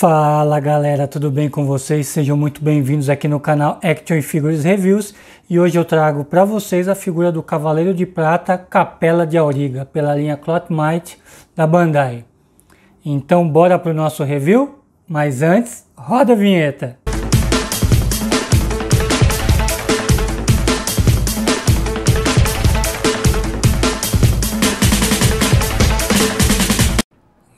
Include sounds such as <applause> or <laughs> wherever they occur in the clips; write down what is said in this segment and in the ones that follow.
Fala galera, tudo bem com vocês? Sejam muito bem-vindos aqui no canal Action Figures Reviews e hoje eu trago para vocês a figura do Cavaleiro de Prata Capela de Auriga pela linha Might da Bandai. Então bora para o nosso review? Mas antes, roda a vinheta!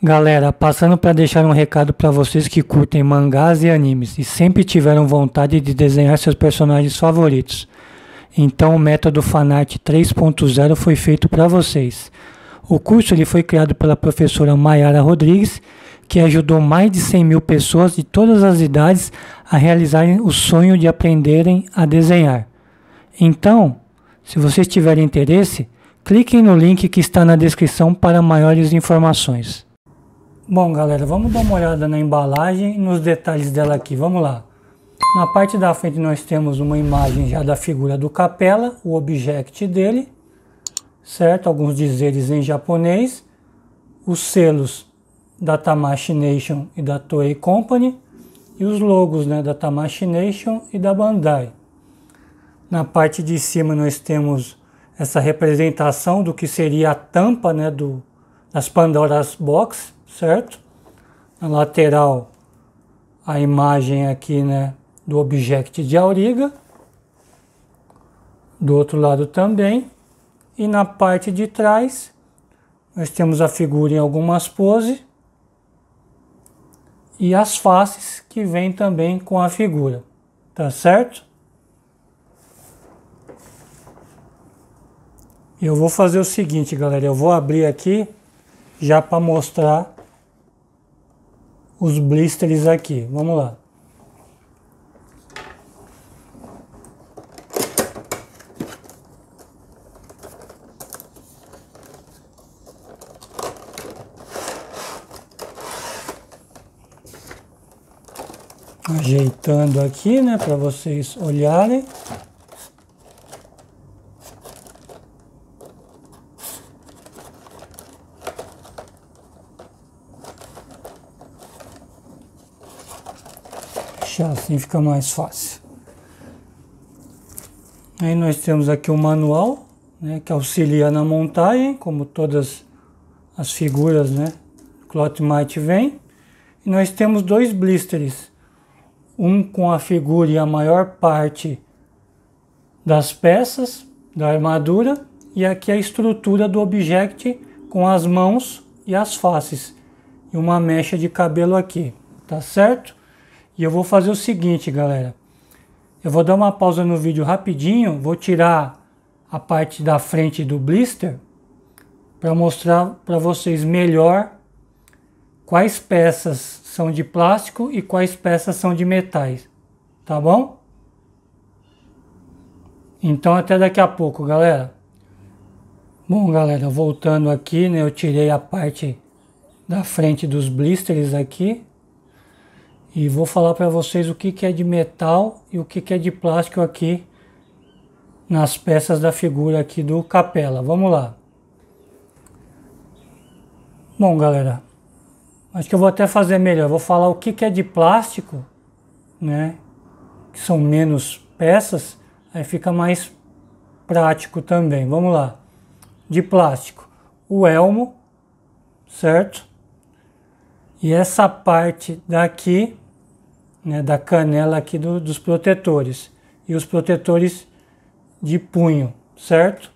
Galera, passando para deixar um recado para vocês que curtem mangás e animes e sempre tiveram vontade de desenhar seus personagens favoritos. Então o método Fanart 3.0 foi feito para vocês. O curso ele foi criado pela professora Mayara Rodrigues, que ajudou mais de 100 mil pessoas de todas as idades a realizarem o sonho de aprenderem a desenhar. Então, se vocês tiverem interesse, cliquem no link que está na descrição para maiores informações. Bom, galera, vamos dar uma olhada na embalagem e nos detalhes dela aqui. Vamos lá. Na parte da frente nós temos uma imagem já da figura do Capela, o object dele, certo? Alguns dizeres em japonês, os selos da Tamashi Nation e da Toei Company e os logos né, da Tamashi Nation e da Bandai. Na parte de cima nós temos essa representação do que seria a tampa né, do, das Pandora's Box, certo? Na lateral, a imagem aqui, né, do object de auriga. Do outro lado também. E na parte de trás, nós temos a figura em algumas poses. E as faces que vêm também com a figura, tá certo? Eu vou fazer o seguinte, galera, eu vou abrir aqui já para mostrar os blisters aqui. Vamos lá. ajeitando aqui, né, para vocês olharem. assim fica mais fácil. Aí nós temos aqui o manual, né, que auxilia na montagem, como todas as figuras, né, Clotmite vem. E nós temos dois blisters, um com a figura e a maior parte das peças da armadura, e aqui a estrutura do object com as mãos e as faces, e uma mecha de cabelo aqui, tá certo? E eu vou fazer o seguinte, galera. Eu vou dar uma pausa no vídeo rapidinho, vou tirar a parte da frente do blister para mostrar para vocês melhor quais peças são de plástico e quais peças são de metais, tá bom? Então até daqui a pouco, galera. Bom, galera, voltando aqui, né, eu tirei a parte da frente dos blisters aqui, e vou falar para vocês o que, que é de metal e o que, que é de plástico aqui nas peças da figura aqui do Capela. Vamos lá. Bom, galera, acho que eu vou até fazer melhor. Vou falar o que, que é de plástico, né? Que são menos peças, aí fica mais prático também. Vamos lá. De plástico, o elmo, certo? E essa parte daqui né, da canela aqui do, dos protetores e os protetores de punho, certo?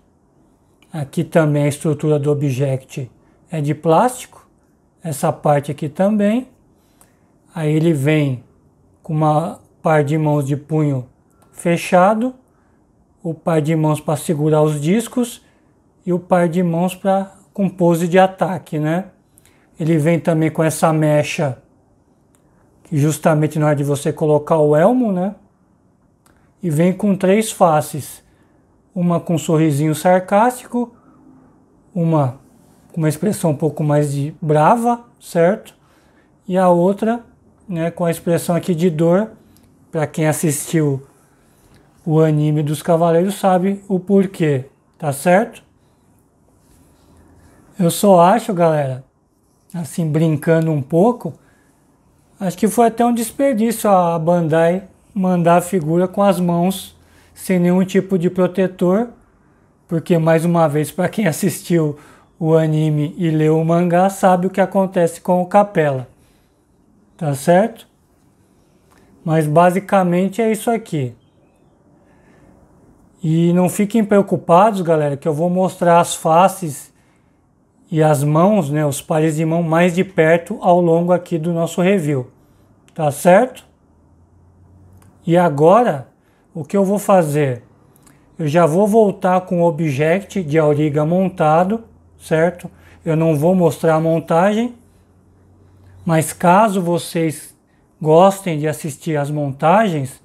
Aqui também a estrutura do object é de plástico, essa parte aqui também. Aí ele vem com uma par de mãos de punho fechado, o par de mãos para segurar os discos e o par de mãos para com pose de ataque, né? Ele vem também com essa mecha que justamente na hora de você colocar o elmo, né? E vem com três faces, uma com um sorrisinho sarcástico, uma com uma expressão um pouco mais de brava, certo? E a outra, né, com a expressão aqui de dor, para quem assistiu o anime dos cavaleiros sabe o porquê, tá certo? Eu só acho, galera, assim brincando um pouco, Acho que foi até um desperdício a Bandai mandar a figura com as mãos sem nenhum tipo de protetor, porque mais uma vez para quem <laughs> assistiu o anime e leu o mangá sabe o que acontece com o Capela. Tá certo? Mas basicamente é isso aqui. E não fiquem preocupados, galera, que eu vou mostrar as faces e as mãos, né, os pares de mão mais de perto ao longo aqui do nosso review, tá certo? E agora, o que eu vou fazer? Eu já vou voltar com o Object de Auriga montado, certo? Eu não vou mostrar a montagem, mas caso vocês gostem de assistir as montagens,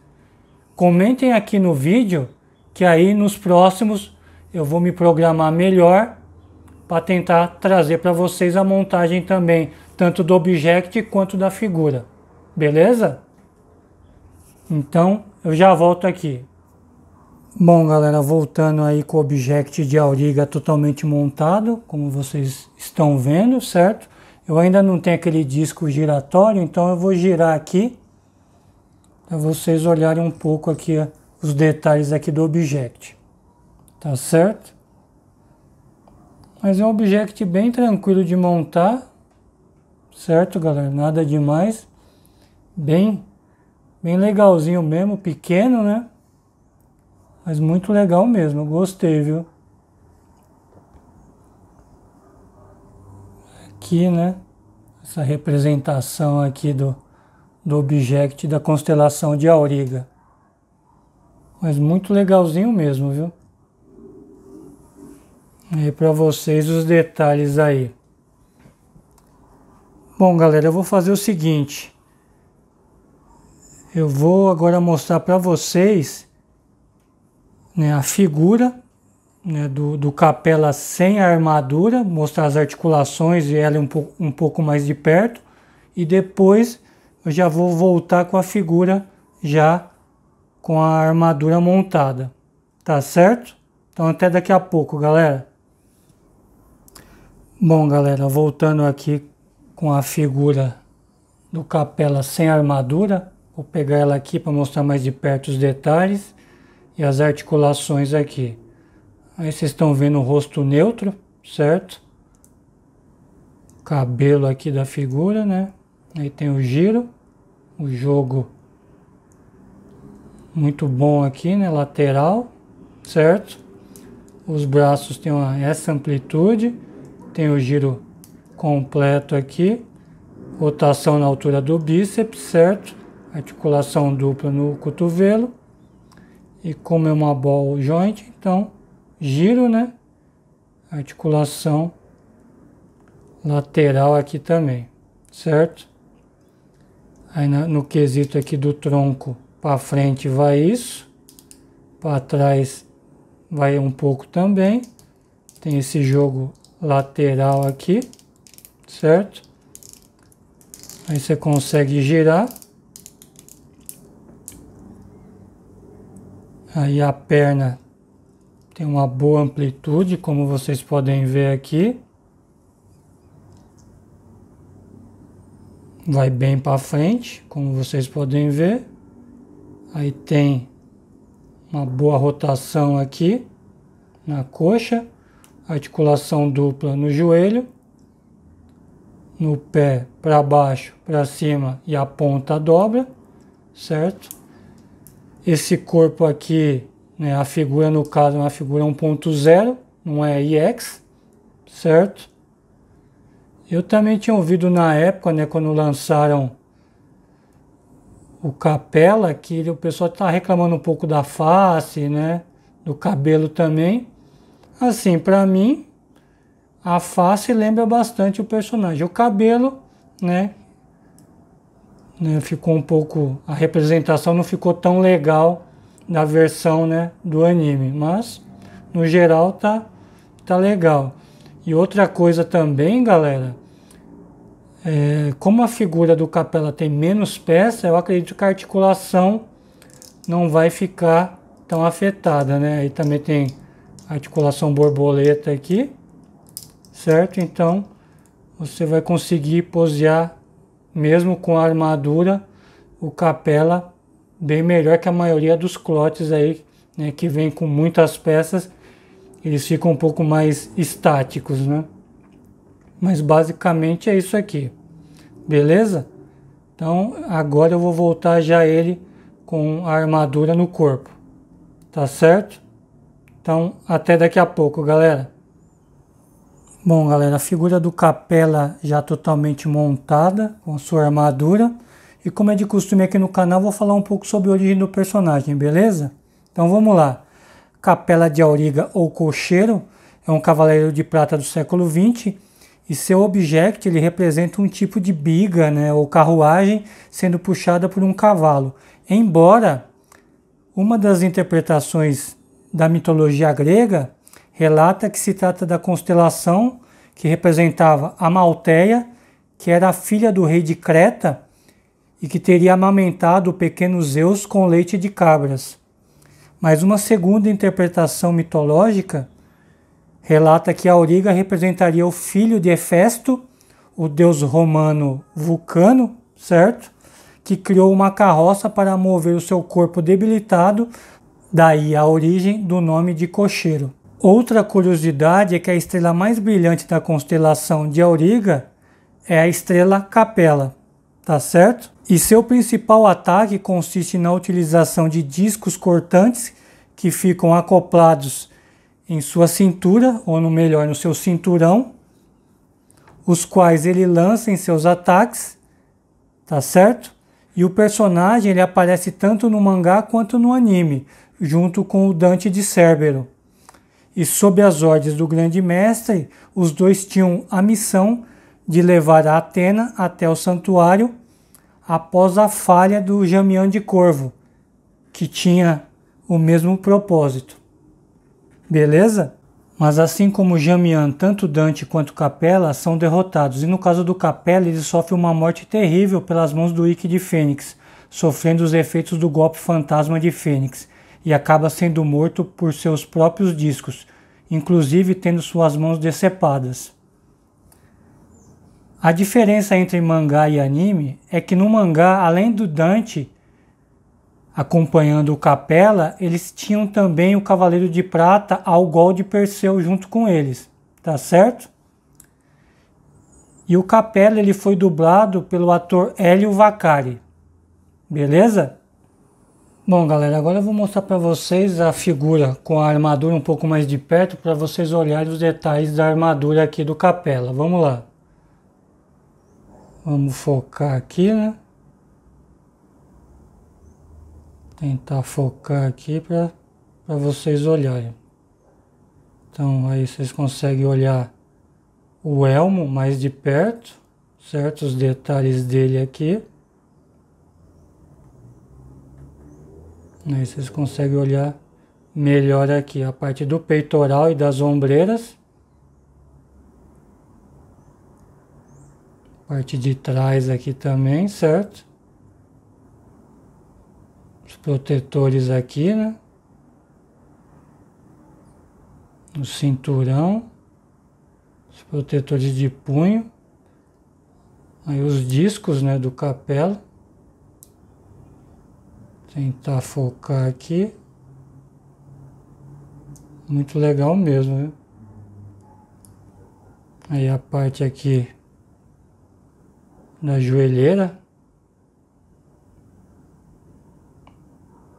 comentem aqui no vídeo que aí nos próximos eu vou me programar melhor para tentar trazer para vocês a montagem também, tanto do object quanto da figura. Beleza? Então, eu já volto aqui. Bom, galera, voltando aí com o object de Auriga totalmente montado, como vocês estão vendo, certo? Eu ainda não tenho aquele disco giratório, então eu vou girar aqui para vocês olharem um pouco aqui os detalhes aqui do object, tá certo? Mas é um object bem tranquilo de montar, certo galera? Nada demais, bem, bem legalzinho mesmo, pequeno né? Mas muito legal mesmo, gostei viu? Aqui né, essa representação aqui do, do object da constelação de Auriga. Mas muito legalzinho mesmo, viu? Aí para vocês os detalhes aí. Bom, galera, eu vou fazer o seguinte. Eu vou agora mostrar para vocês né, a figura né, do, do capela sem a armadura, mostrar as articulações e ela um, po um pouco mais de perto. E depois eu já vou voltar com a figura já com a armadura montada. Tá certo? Então até daqui a pouco, galera. Bom, galera, voltando aqui com a figura do Capela sem armadura, vou pegar ela aqui para mostrar mais de perto os detalhes e as articulações aqui. Aí vocês estão vendo o rosto neutro, certo? Cabelo aqui da figura, né? Aí tem o giro, o jogo muito bom aqui, né? Lateral, certo? Os braços têm uma, essa amplitude tem o giro completo aqui, rotação na altura do bíceps, certo? Articulação dupla no cotovelo. E como é uma ball joint, então giro, né? Articulação lateral aqui também, certo? Aí no quesito aqui do tronco para frente vai isso, para trás vai um pouco também. Tem esse jogo lateral aqui, certo? Aí você consegue girar. Aí a perna tem uma boa amplitude, como vocês podem ver aqui. Vai bem para frente, como vocês podem ver. Aí tem uma boa rotação aqui na coxa articulação dupla no joelho, no pé para baixo, para cima e a ponta dobra, certo? Esse corpo aqui, né, a figura no caso é uma figura 1.0, não é IX, certo? Eu também tinha ouvido na época, né, quando lançaram o Capela, que o pessoal está reclamando um pouco da face, né, do cabelo também. Assim, para mim, a face lembra bastante o personagem. O cabelo, né? né ficou um pouco. A representação não ficou tão legal na versão né, do anime. Mas, no geral, tá, tá legal. E outra coisa também, galera. É, como a figura do Capela tem menos peça, eu acredito que a articulação não vai ficar tão afetada, né? aí também tem articulação borboleta aqui, certo? Então você vai conseguir posear, mesmo com a armadura, o capela bem melhor que a maioria dos clotes aí, né, que vem com muitas peças, eles ficam um pouco mais estáticos, né? Mas basicamente é isso aqui, beleza? Então agora eu vou voltar já ele com a armadura no corpo, tá certo? Então, até daqui a pouco, galera. Bom, galera, a figura do Capela já totalmente montada com sua armadura. E como é de costume aqui no canal, vou falar um pouco sobre a origem do personagem, beleza? Então vamos lá. Capela de Auriga ou Cocheiro é um cavaleiro de prata do século XX e seu objeto ele representa um tipo de biga né, ou carruagem sendo puxada por um cavalo. Embora uma das interpretações da mitologia grega relata que se trata da constelação que representava a Malteia, que era a filha do rei de Creta e que teria amamentado o pequeno Zeus com leite de cabras. Mas uma segunda interpretação mitológica relata que a auriga representaria o filho de Hefesto, o deus romano Vulcano, certo? Que criou uma carroça para mover o seu corpo debilitado daí a origem do nome de Cocheiro. Outra curiosidade é que a estrela mais brilhante da constelação de Auriga é a estrela Capela, tá certo? E seu principal ataque consiste na utilização de discos cortantes que ficam acoplados em sua cintura, ou no melhor, no seu cinturão, os quais ele lança em seus ataques, tá certo? E o personagem ele aparece tanto no mangá quanto no anime junto com o Dante de Cérbero. E sob as ordens do grande mestre, os dois tinham a missão de levar a Atena até o santuário após a falha do Jamião de Corvo, que tinha o mesmo propósito. Beleza? Mas assim como Jamian, tanto Dante quanto Capela são derrotados, e no caso do Capela ele sofre uma morte terrível pelas mãos do Ike de Fênix, sofrendo os efeitos do golpe fantasma de Fênix e acaba sendo morto por seus próprios discos, inclusive tendo suas mãos decepadas. A diferença entre mangá e anime é que no mangá, além do Dante acompanhando o Capela, eles tinham também o Cavaleiro de Prata ao gol de Perseu junto com eles, tá certo? E o Capela ele foi dublado pelo ator Hélio Vacari. Beleza? Bom galera, agora eu vou mostrar para vocês a figura com a armadura um pouco mais de perto para vocês olharem os detalhes da armadura aqui do capela. Vamos lá. Vamos focar aqui, né? Tentar focar aqui para vocês olharem. Então aí vocês conseguem olhar o elmo mais de perto, certos detalhes dele aqui. Aí né, vocês conseguem olhar melhor aqui a parte do peitoral e das ombreiras. Parte de trás aqui também, certo? Os protetores aqui, né? O cinturão, os protetores de punho, aí os discos, né, do capelo. Tentar focar aqui. Muito legal mesmo, viu? Aí a parte aqui da joelheira.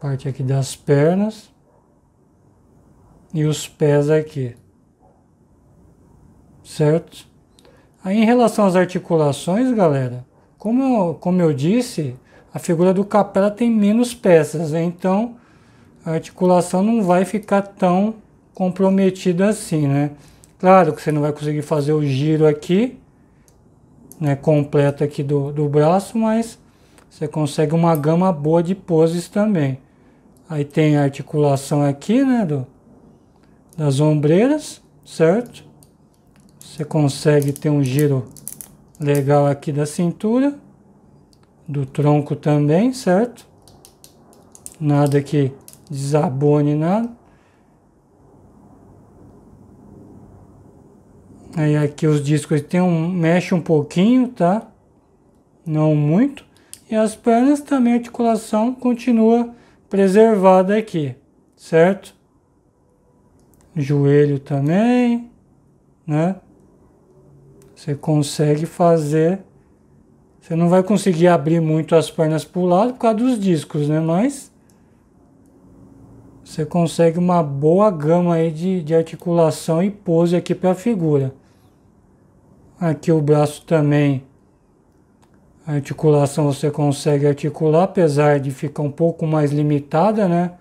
Parte aqui das pernas. E os pés aqui. Certo? Aí em relação às articulações, galera, como eu, como eu disse, a figura do capela tem menos peças, né? então a articulação não vai ficar tão comprometida assim, né? Claro que você não vai conseguir fazer o giro aqui, né, completo aqui do, do braço, mas você consegue uma gama boa de poses também. Aí tem a articulação aqui, né, do, das ombreiras, certo? Você consegue ter um giro legal aqui da cintura do tronco também, certo? Nada que desabone nada. Aí aqui os discos tem um, mexe um pouquinho, tá? Não muito. E as pernas também, a articulação continua preservada aqui, certo? Joelho também, né? Você consegue fazer você não vai conseguir abrir muito as pernas para o lado por causa dos discos, né? Mas você consegue uma boa gama aí de, de articulação e pose aqui para a figura. Aqui o braço também, a articulação você consegue articular, apesar de ficar um pouco mais limitada, né?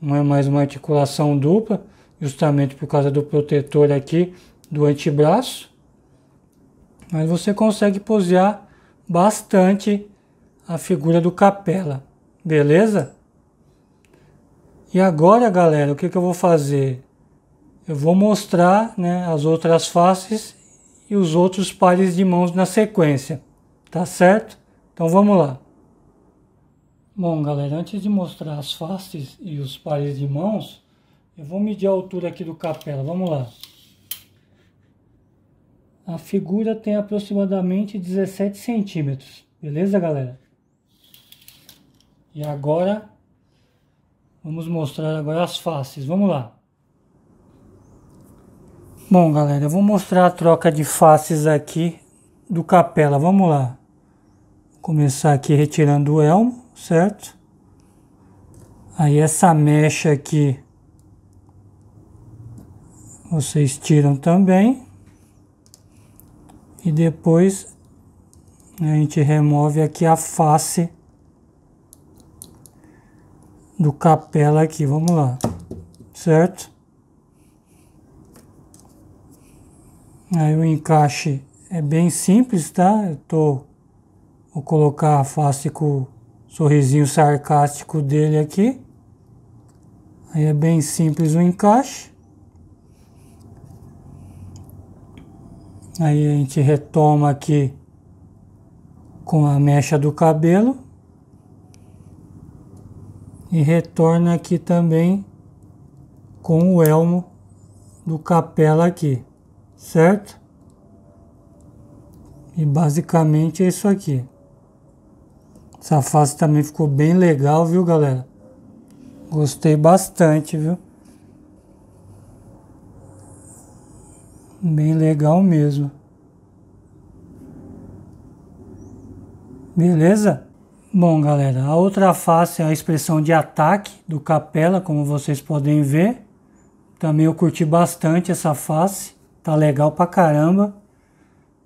Não é mais uma articulação dupla, justamente por causa do protetor aqui do antebraço. Mas você consegue posear bastante a figura do capela, beleza? E agora, galera, o que, que eu vou fazer? Eu vou mostrar né, as outras faces e os outros pares de mãos na sequência, tá certo? Então vamos lá. Bom, galera, antes de mostrar as faces e os pares de mãos, eu vou medir a altura aqui do capela, vamos lá. A figura tem aproximadamente 17 centímetros, beleza galera? E agora, vamos mostrar agora as faces, vamos lá. Bom galera, eu vou mostrar a troca de faces aqui do capela, vamos lá. Vou começar aqui retirando o elmo, certo? Aí essa mecha aqui, vocês tiram também. E depois né, a gente remove aqui a face do capela aqui, vamos lá, certo? Aí o encaixe é bem simples, tá? Eu tô, vou colocar a face com o sorrisinho sarcástico dele aqui. Aí é bem simples o encaixe. Aí a gente retoma aqui com a mecha do cabelo e retorna aqui também com o elmo do capela aqui, certo? E basicamente é isso aqui. Essa face também ficou bem legal, viu, galera? Gostei bastante, viu? Bem legal mesmo. Beleza? Bom, galera, a outra face é a expressão de ataque do Capela, como vocês podem ver. Também eu curti bastante essa face. Tá legal pra caramba.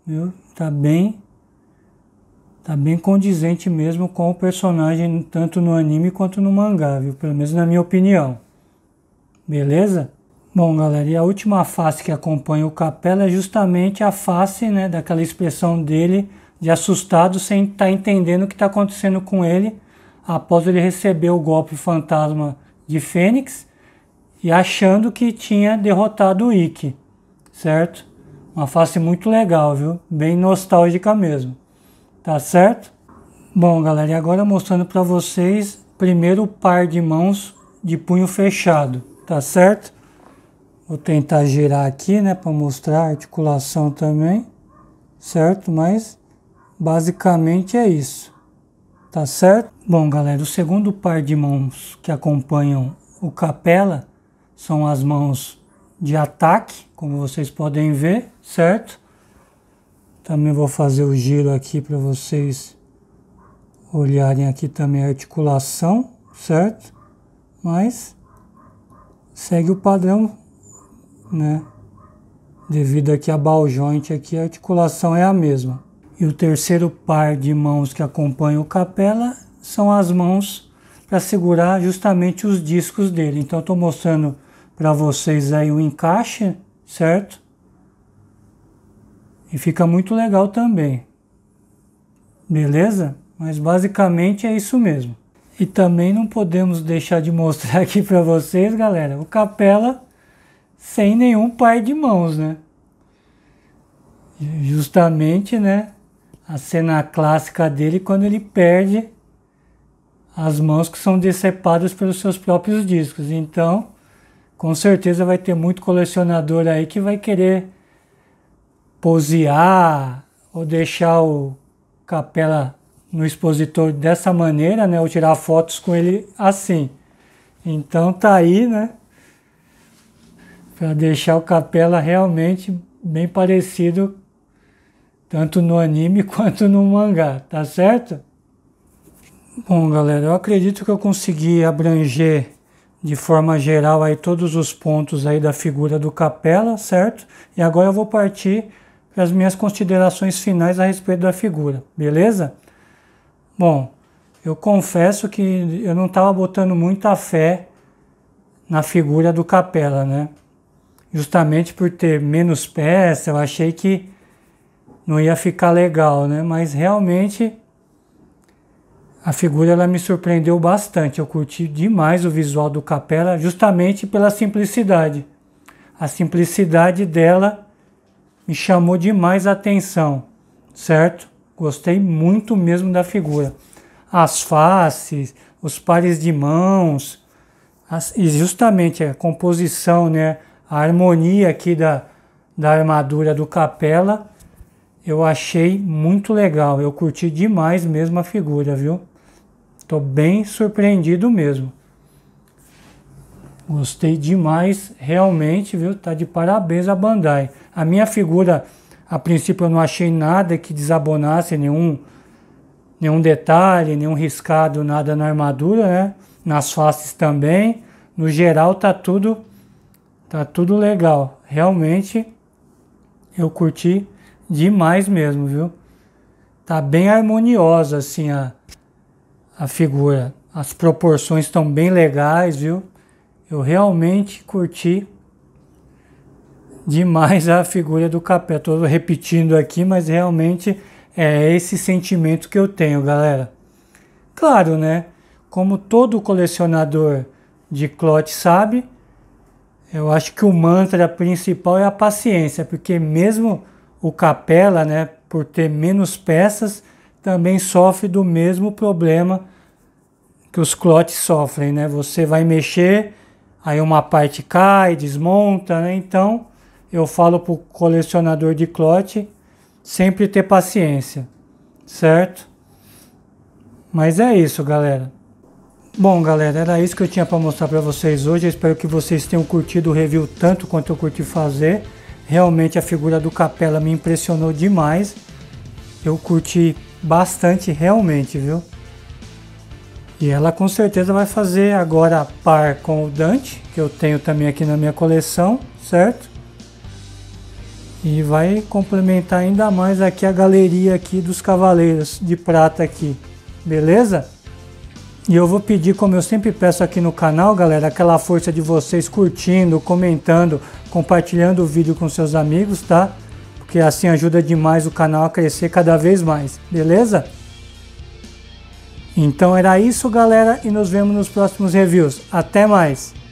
Viu? Tá bem tá bem condizente mesmo com o personagem, tanto no anime quanto no mangá, viu? Pelo menos na minha opinião. Beleza? Bom, galera, e a última face que acompanha o Capela é justamente a face né, daquela expressão dele de assustado sem estar tá entendendo o que está acontecendo com ele após ele receber o golpe fantasma de Fênix e achando que tinha derrotado o Ikki, certo? Uma face muito legal, viu? Bem nostálgica mesmo, tá certo? Bom, galera, e agora mostrando para vocês primeiro o par de mãos de punho fechado, tá certo? Vou tentar girar aqui, né, para mostrar a articulação também, certo? Mas basicamente é isso, tá certo? Bom, galera, o segundo par de mãos que acompanham o capela são as mãos de ataque, como vocês podem ver, certo? Também vou fazer o giro aqui para vocês olharem aqui também a articulação, certo? Mas segue o padrão né? Devido aqui a baljointe aqui a articulação é a mesma. E o terceiro par de mãos que acompanha o capela são as mãos para segurar justamente os discos dele. Então estou mostrando para vocês aí o encaixe, certo? E fica muito legal também. Beleza? Mas basicamente é isso mesmo. E também não podemos deixar de mostrar <laughs> aqui para vocês, galera, o capela sem nenhum pai de mãos, né? Justamente, né? A cena clássica dele quando ele perde as mãos que são decepadas pelos seus próprios discos. Então, com certeza vai ter muito colecionador aí que vai querer posear ou deixar o capela no expositor dessa maneira, né? Ou tirar fotos com ele assim. Então tá aí, né? para deixar o Capela realmente bem parecido tanto no anime <laughs> quanto no mangá, tá certo? Bom, galera, eu acredito que eu consegui abranger de forma geral aí todos os pontos aí da figura do Capela, certo? E agora eu vou partir para as minhas considerações finais a respeito da figura, beleza? Bom, eu confesso que eu não estava botando muita fé na figura do Capela, né? justamente por ter menos peça, eu achei que não ia ficar legal, né? Mas realmente a figura ela me surpreendeu bastante. Eu curti demais o visual do Capela, justamente pela simplicidade. A simplicidade dela me chamou demais a atenção, certo? Gostei muito mesmo da figura. As faces, os pares de mãos, as, e justamente a composição, né? a harmonia aqui da, da armadura do Capela, eu achei muito legal. Eu curti demais mesmo a figura, viu? Tô bem surpreendido mesmo. Gostei demais, realmente, viu? Tá de parabéns a Bandai. A minha figura, a princípio eu não achei nada que desabonasse nenhum nenhum detalhe, nenhum riscado, nada na armadura, né? Nas faces também. No geral tá tudo Tá tudo legal. Realmente eu curti demais mesmo, viu? Tá bem harmoniosa assim a, a figura. As proporções estão bem legais, viu? Eu realmente curti demais a figura do capé. Estou repetindo aqui, mas realmente é esse sentimento que eu tenho, galera. Claro, né? Como todo colecionador de clote sabe, eu acho que o mantra principal é a paciência, porque mesmo o Capela, né, por ter menos peças, também sofre do mesmo problema que os clotes sofrem, né? Você vai mexer, aí uma parte cai, desmonta, né? Então, eu falo pro colecionador de clote sempre ter paciência, certo? Mas é isso, galera. Bom, galera, era isso que eu tinha para mostrar para vocês hoje. Eu espero que vocês tenham curtido o review tanto quanto eu curti fazer. Realmente a figura do Capela me impressionou demais. Eu curti bastante realmente, viu? E ela com certeza vai fazer agora par com o Dante, que eu tenho também aqui na minha coleção, certo? E vai complementar ainda mais aqui a galeria aqui dos Cavaleiros de Prata aqui, beleza? E eu vou pedir, como eu sempre peço aqui no canal, galera, aquela força de vocês curtindo, comentando, compartilhando o vídeo com seus amigos, tá? Porque assim ajuda demais o canal a crescer cada vez mais, beleza? Então era isso, galera, e nos vemos nos próximos reviews. Até mais!